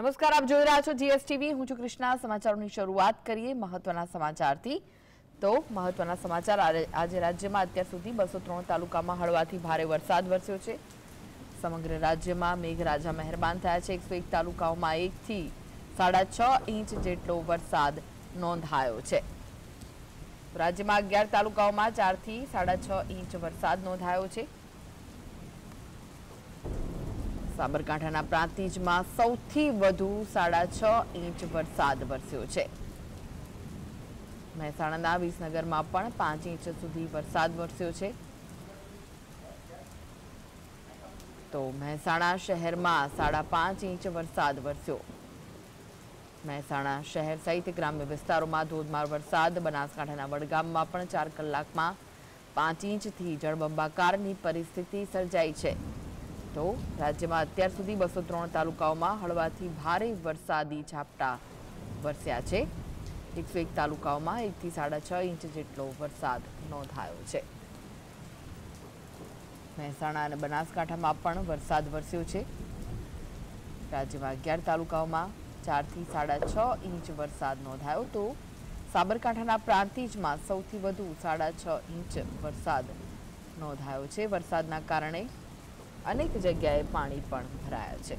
નમસ્કાર આપ જોઈ રહ્યા છો જીએસટીવી હું છું કૃષ્ણા સમાચારોની શરૂઆત કરીએ મહત્વના સમાચારથી તો મહત્વના સમાચાર આજે રાજ્યમાં અત્યાર સુધી બસો ત્રણ તાલુકામાં હળવાથી ભારે વરસાદ વરસ્યો છે સમગ્ર રાજ્યમાં મેઘરાજા મહેરબાન થયા છે એકસો એક તાલુકાઓમાં એકથી સાડા છ ઇંચ જેટલો વરસાદ નોંધાયો છે રાજ્યમાં અગિયાર તાલુકાઓમાં ચારથી સાડા છ ઇંચ વરસાદ નોંધાયો છે સાબરકાંઠાના પ્રાંતિજમાં સૌથી વધુ સાડા છ ઇંચ વરસાદ વરસ્યો છે મહેસાણાના વિસનગરમાં પણ પાંચ ઇંચ સુધી વરસાદ વરસ્યો છે તો મહેસાણા શહેરમાં સાડા પાંચ ઇંચ વરસાદ વરસ્યો મહેસાણા શહેર સહિત ગ્રામ્ય વિસ્તારોમાં ધોધમાર વરસાદ બનાસકાંઠાના વડગામમાં પણ ચાર કલાકમાં પાંચ ઇંચથી જળબંબાકારની પરિસ્થિતિ સર્જાઈ છે તો રાજ્યમાં અત્યાર સુધી બસો ત્રણ તાલુકાઓમાં હળવાથી ભારે વરસાદી ઝાપટા વરસ્યા છે એકસો એક તાલુકાઓમાં એકથી સાડા છ ઇંચ જેટલો વરસાદ નોંધાયો છે મહેસાણા અને બનાસકાંઠામાં પણ વરસાદ વરસ્યો છે રાજ્યમાં અગિયાર તાલુકાઓમાં ચારથી સાડા છ ઇંચ વરસાદ નોંધાયો તો સાબરકાંઠાના પ્રાંતિજમાં સૌથી વધુ સાડા છ ઇંચ વરસાદ નોંધાયો છે વરસાદના કારણે અનેક જગ્યાએ પાણી પણ ભરાયા છે